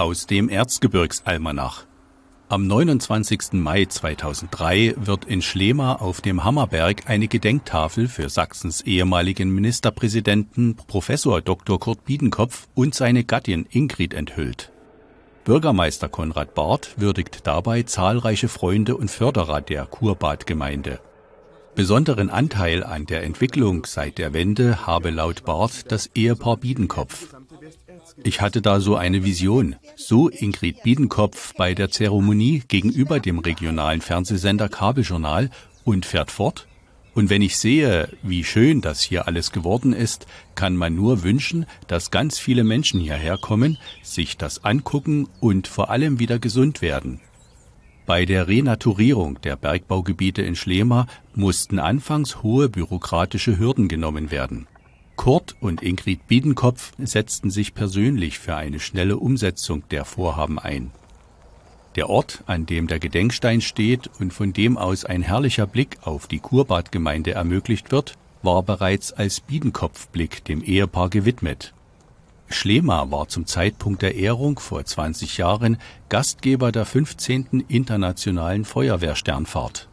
Aus dem Erzgebirgsalmanach. Am 29. Mai 2003 wird in Schlema auf dem Hammerberg eine Gedenktafel für Sachsens ehemaligen Ministerpräsidenten Professor Dr. Kurt Biedenkopf und seine Gattin Ingrid enthüllt. Bürgermeister Konrad Barth würdigt dabei zahlreiche Freunde und Förderer der Kurbadgemeinde. Besonderen Anteil an der Entwicklung seit der Wende habe laut Barth das Ehepaar Biedenkopf, ich hatte da so eine Vision, so Ingrid Biedenkopf bei der Zeremonie gegenüber dem regionalen Fernsehsender Kabeljournal und fährt fort. Und wenn ich sehe, wie schön das hier alles geworden ist, kann man nur wünschen, dass ganz viele Menschen hierher kommen, sich das angucken und vor allem wieder gesund werden. Bei der Renaturierung der Bergbaugebiete in Schlema mussten anfangs hohe bürokratische Hürden genommen werden. Kurt und Ingrid Biedenkopf setzten sich persönlich für eine schnelle Umsetzung der Vorhaben ein. Der Ort, an dem der Gedenkstein steht und von dem aus ein herrlicher Blick auf die Kurbadgemeinde ermöglicht wird, war bereits als Biedenkopfblick dem Ehepaar gewidmet. Schlema war zum Zeitpunkt der Ehrung vor 20 Jahren Gastgeber der 15. Internationalen Feuerwehrsternfahrt.